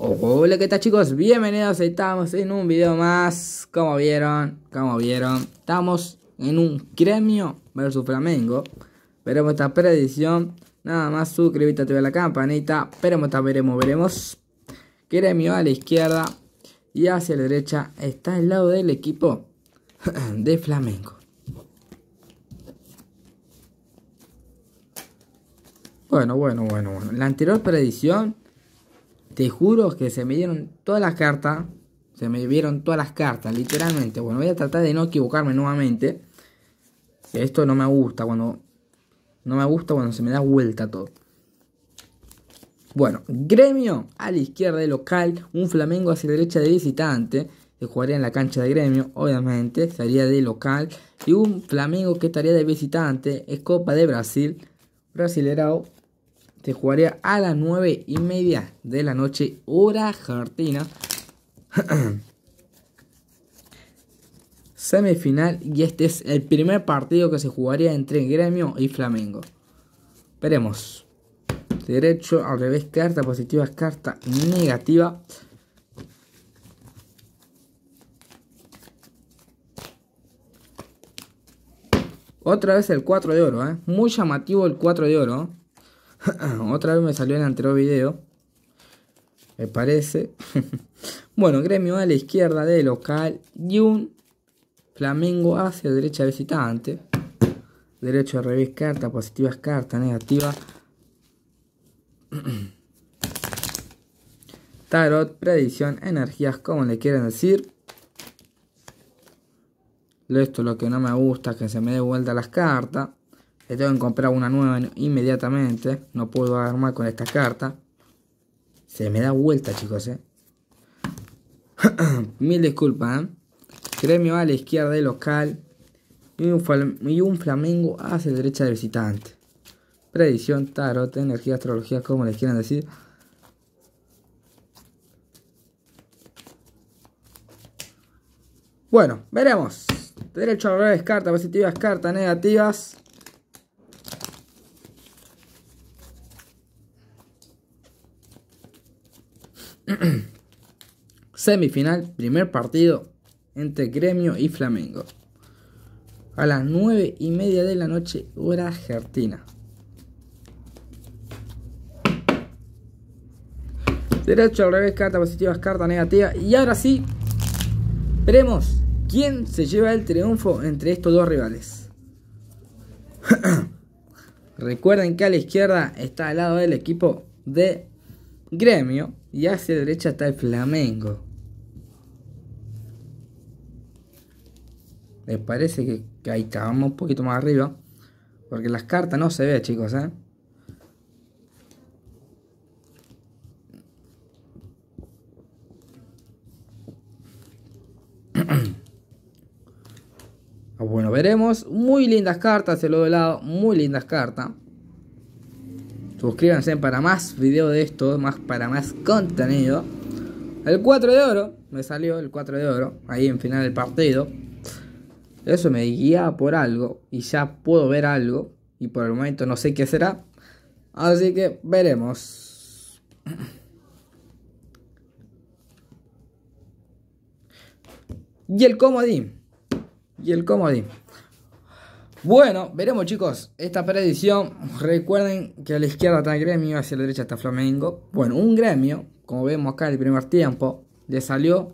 Oh, hola, ¿qué tal chicos? Bienvenidos, estamos en un video más. Como vieron, como vieron, estamos en un gremio versus Flamengo. Veremos esta predicción. Nada más suscríbete, a la campanita. Veremos, veremos, veremos. Gremio a la izquierda y hacia la derecha está el lado del equipo de Flamengo. Bueno, bueno, bueno, bueno. La anterior predicción te juro que se me dieron todas las cartas. Se me dieron todas las cartas, literalmente. Bueno, voy a tratar de no equivocarme nuevamente. Esto no me gusta cuando... No me gusta cuando se me da vuelta todo. Bueno, Gremio a la izquierda de local, un Flamengo hacia la derecha de visitante. Se jugaría en la cancha de Gremio, obviamente, sería de local. Y un Flamengo que estaría de visitante, es Copa de Brasil, Brasilerao se jugaría a las 9 y media de la noche, hora Jardina. Semifinal y este es el primer partido que se jugaría entre Gremio y Flamengo. Veremos. Derecho, al revés, carta positiva, carta negativa. Otra vez el 4 de oro, ¿eh? Muy llamativo el 4 de oro. Otra vez me salió en el anterior video. Me parece. bueno, gremio a la izquierda de local. Y un Flamengo hacia derecha visitante. Derecho de revés, carta. Positivas, carta. Negativa. Tarot, predicción, energías, como le quieren decir. Esto lo que no me gusta, que se me dé vuelta las cartas. Le tengo que comprar una nueva inmediatamente. No puedo armar con esta carta. Se me da vuelta, chicos, eh. Mil disculpas, ¿eh? Gremio a la izquierda de local. Y un, Flamengo hacia la derecha del visitante. Predicción, tarot, energía, astrología, como les quieran decir. Bueno, veremos. Derecho a revés, cartas positivas, cartas negativas. Semifinal, primer partido entre Gremio y Flamengo. A las 9 y media de la noche, hora argentina. Derecho al revés, carta positiva, carta negativa. Y ahora sí, veremos quién se lleva el triunfo entre estos dos rivales. Recuerden que a la izquierda está al lado del equipo de Gremio y hacia la derecha está el Flamengo. Me parece que, ahí estábamos un poquito más arriba. Porque las cartas no se ve, chicos, ¿eh? ah, bueno, veremos. Muy lindas cartas, el otro lado. Muy lindas cartas. Suscríbanse para más videos de esto, más para más contenido. El 4 de oro, me salió el 4 de oro, ahí en final del partido. Eso me guía por algo y ya puedo ver algo y por el momento no sé qué será. Así que veremos. Y el comodín. Y el comodín. Bueno, veremos chicos esta predicción. Recuerden que a la izquierda está el gremio, hacia la derecha está Flamengo. Bueno, un gremio, como vemos acá en el primer tiempo, le salió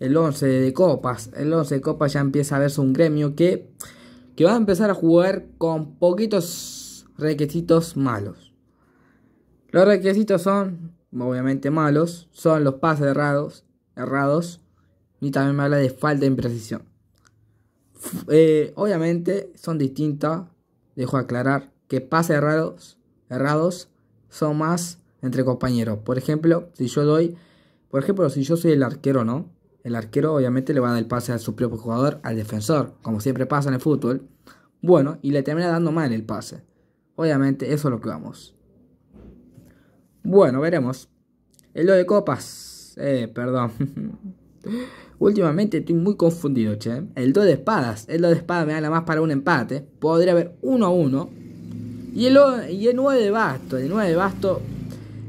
el 11 de copas. El 11 de copas ya empieza a verse un gremio que, que va a empezar a jugar con poquitos requisitos malos. Los requisitos son, obviamente malos, son los pases errados, errados y también me habla de falta de imprecisión. Eh, obviamente son distintas, dejo aclarar, que pases errados, errados son más entre compañeros. Por ejemplo, si yo doy, por ejemplo, si yo soy el arquero, ¿no? El arquero obviamente le va a dar el pase a su propio jugador, al defensor, como siempre pasa en el fútbol. Bueno, y le termina dando mal el pase. Obviamente eso es lo que vamos. Bueno, veremos. El lo de copas. Eh, perdón. Últimamente estoy muy confundido, che. El 2 de espadas. El 2 de espadas me da más para un empate. Podría haber 1 a 1. Y el, y el 9 de basto. El 9 de basto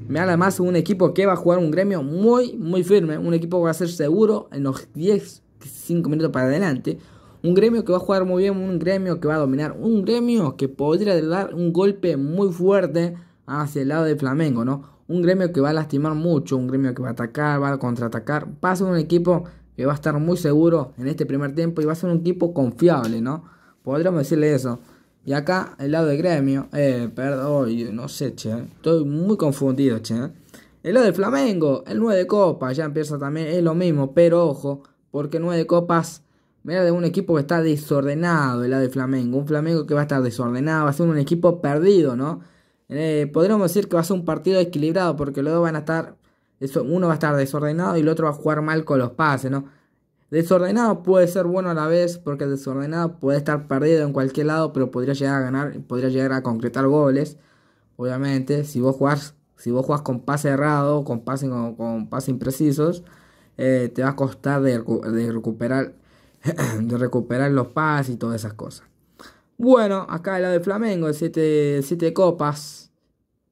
me habla más un equipo que va a jugar un gremio muy, muy firme. Un equipo que va a ser seguro en los 10, 5 minutos para adelante. Un gremio que va a jugar muy bien, un gremio que va a dominar. Un gremio que podría dar un golpe muy fuerte hacia el lado de Flamengo, ¿no? Un gremio que va a lastimar mucho, un gremio que va a atacar, va a contraatacar. Va a ser un equipo que va a estar muy seguro en este primer tiempo y va a ser un equipo confiable, ¿no? Podríamos decirle eso. Y acá, el lado de gremio, eh, perdón, no sé, che, estoy muy confundido, che. El lado de Flamengo, el 9 de copas, ya empieza también, es lo mismo, pero ojo, porque 9 de copas Mira de un equipo que está desordenado, el lado de Flamengo. Un Flamengo que va a estar desordenado, va a ser un equipo perdido, ¿no? Eh, podríamos decir que va a ser un partido equilibrado porque los dos van a estar. Uno va a estar desordenado y el otro va a jugar mal con los pases, ¿no? Desordenado puede ser bueno a la vez, porque el desordenado puede estar perdido en cualquier lado, pero podría llegar a ganar, podría llegar a concretar goles. Obviamente, si vos jugás, si vos jugás con pase errado, con pases con, con imprecisos, eh, te va a costar de, recuperar, de recuperar los pases y todas esas cosas. Bueno, acá el lado de Flamengo, el 7 de copas.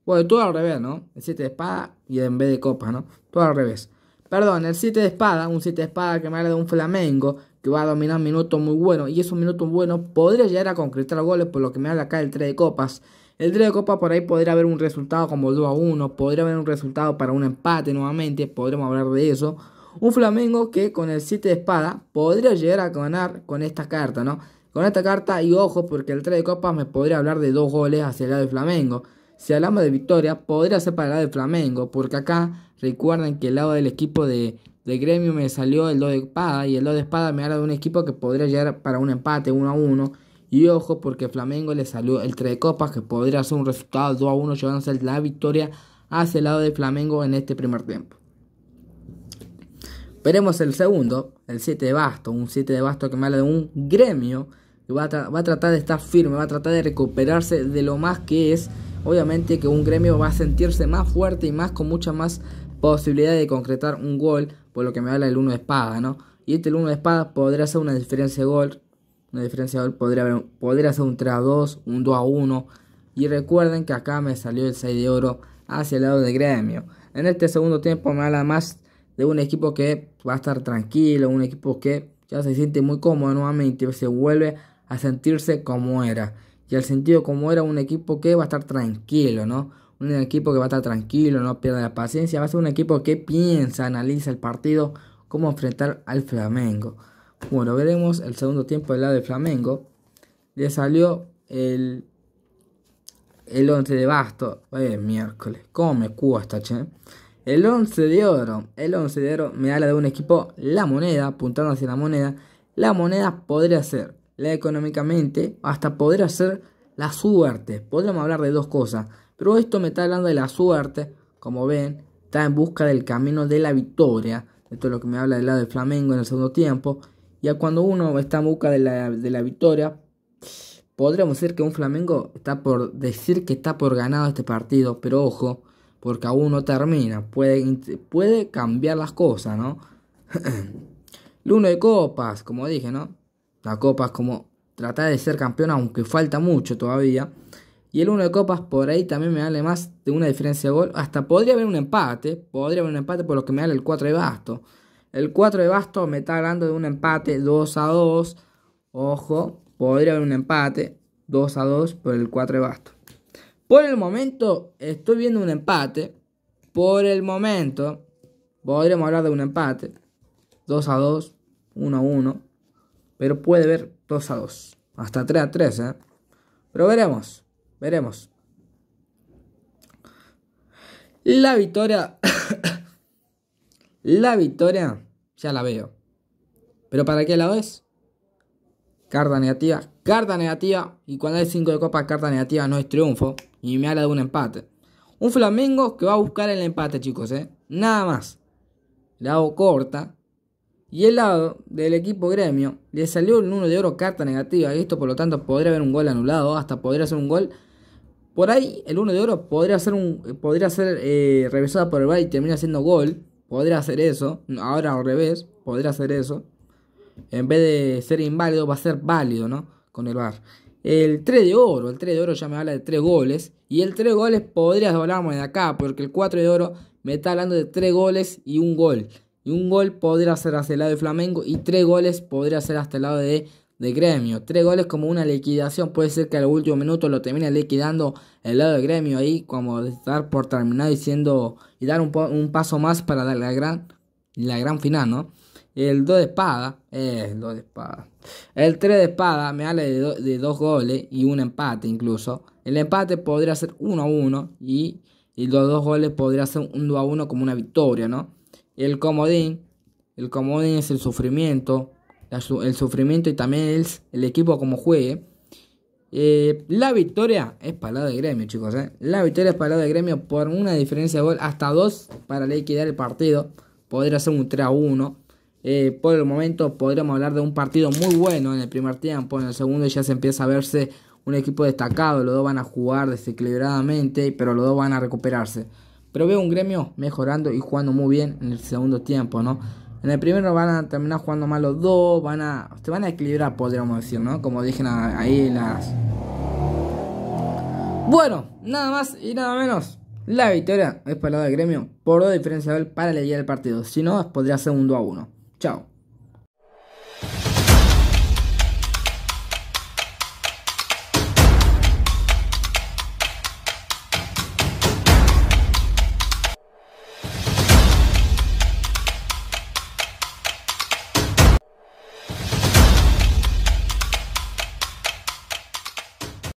Bueno, todo al revés, ¿no? El 7 de espada y en vez de copas, ¿no? Todo al revés. Perdón, el 7 de espada, un 7 de espada que me habla de un flamengo que va a dominar minutos muy buenos y es un minuto bueno, podría llegar a concretar goles por lo que me habla acá el 3 de copas. El 3 de copas por ahí podría haber un resultado como 2 a 1, podría haber un resultado para un empate nuevamente, podremos hablar de eso. Un Flamengo que con el 7 de espada podría llegar a ganar con esta carta, ¿no? Con esta carta y ojo porque el 3 de copas me podría hablar de dos goles hacia el lado del Flamengo. Si hablamos de victoria, podría ser para el lado del Flamengo, porque acá Recuerden que el lado del equipo de, Gremio me salió el 2 de espada y el 2 de espada me habla de un equipo que podría llegar para un empate 1 a 1. Y ojo porque Flamengo le salió el 3 de copas que podría ser un resultado 2 a 1 llevándose la victoria hacia el lado de Flamengo en este primer tiempo. Veremos el segundo, el 7 de basto, un 7 de basto que me habla de un gremio que va a, va a tratar de estar firme, va a tratar de recuperarse de lo más que es. Obviamente que un gremio va a sentirse más fuerte y más con mucha más posibilidad de concretar un gol, por lo que me habla el 1 de espada, ¿no? Y este 1 de espada podría ser una diferencia de gol, una diferencia de gol podría, podría un 3 a 2, un 2 a 1. Y recuerden que acá me salió el 6 de oro hacia el lado de gremio. En este segundo tiempo me habla más de un equipo que va a estar tranquilo, un equipo que ya se siente muy cómodo nuevamente, se vuelve a sentirse como era. Y al sentido como era un equipo que va a estar tranquilo, ¿no? un equipo que va a estar tranquilo, no pierda la paciencia, va a ser un equipo que piensa, analiza el partido, cómo enfrentar al Flamengo. Bueno, veremos el segundo tiempo del lado del Flamengo. Le salió el, el 11 de basto. Oye, miércoles, ¿cómo me cuesta, che? El 11 de oro. El 11 de oro me habla de un equipo, la moneda, apuntando hacia la moneda. La moneda podría ser, la económicamente, hasta poder hacer la suerte. Podríamos hablar de dos cosas pero esto me está hablando de la suerte, como ven, está en busca del camino de la victoria. Esto es lo que me habla del lado de Flamengo en el segundo tiempo. Ya cuando uno está en busca de la, de la victoria, podríamos decir que un Flamengo está por decir que está por ganado este partido, pero ojo, porque aún no termina, puede, puede cambiar las cosas, ¿no? Luno de copas, como dije, ¿no? La copa es como tratar de ser campeón, aunque falta mucho todavía. Y el 1 de copas por ahí también me vale más de una diferencia de gol. Hasta podría haber un empate. Podría haber un empate por lo que me vale el 4 de basto. El 4 de basto me está hablando de un empate 2 a 2. Ojo, podría haber un empate 2 a 2 por el 4 de basto. Por el momento estoy viendo un empate. Por el momento podríamos hablar de un empate. 2 a 2, 1 a 1. Pero puede haber 2 a 2. Hasta 3 a 3, ¿eh? Pero veremos. Veremos. La victoria. la victoria ya la veo. ¿Pero para qué lado es? Carta negativa, carta negativa. Y cuando hay 5 de copa, carta negativa no es triunfo. Y me habla de un empate. Un Flamengo que va a buscar el empate, chicos, ¿eh? Nada más. La corta. Y el lado del equipo gremio le salió el 1 de oro carta negativa. Y esto, por lo tanto, podría haber un gol anulado. Hasta podría ser un gol por ahí el 1 de oro podría ser, un, eh, revisada por el VAR y termina siendo gol. Podría hacer eso. Ahora al revés, podría hacer eso. En vez de ser inválido, va a ser válido, ¿no? Con el VAR. El 3 de oro, el 3 de oro ya me habla de 3 goles. Y el 3 goles podría hablarme de acá, porque el 4 de oro me está hablando de 3 goles y un gol. Y un gol podría ser hasta el lado de Flamengo y 3 goles podría ser hasta el lado de de Gremio. Tres goles como una liquidación. Puede ser que al último minuto lo termine liquidando el lado de Gremio ahí, como de estar por terminar diciendo y dar un, paso más para la gran, la gran final, ¿no? El 2 eh, de espada, el de espada. El 3 de espada me habla de, dos goles y un empate incluso. El empate podría ser 1 a 1 y, los dos goles podría ser un 2 a 1 como una victoria, ¿no? El comodín, el comodín es el sufrimiento, el sufrimiento y también el, equipo como juegue. Eh, la victoria es para de gremio, chicos. Eh. La victoria es para de gremio por una diferencia de gol, hasta dos para liquidar el partido. Podría ser un 3 a 1. Eh, por el momento podríamos hablar de un partido muy bueno en el primer tiempo. En el segundo ya se empieza a verse un equipo destacado. Los dos van a jugar desequilibradamente, pero los dos van a recuperarse. Pero veo un gremio mejorando y jugando muy bien en el segundo tiempo, ¿no? En el primero van a terminar jugando mal los dos, van a, se van a equilibrar, podríamos decir, ¿no? Como dije ahí las... Bueno, nada más y nada menos. La victoria es para el lado del gremio por dos diferencial para leer el partido. Si no, podría ser un 2 a 1. Chao.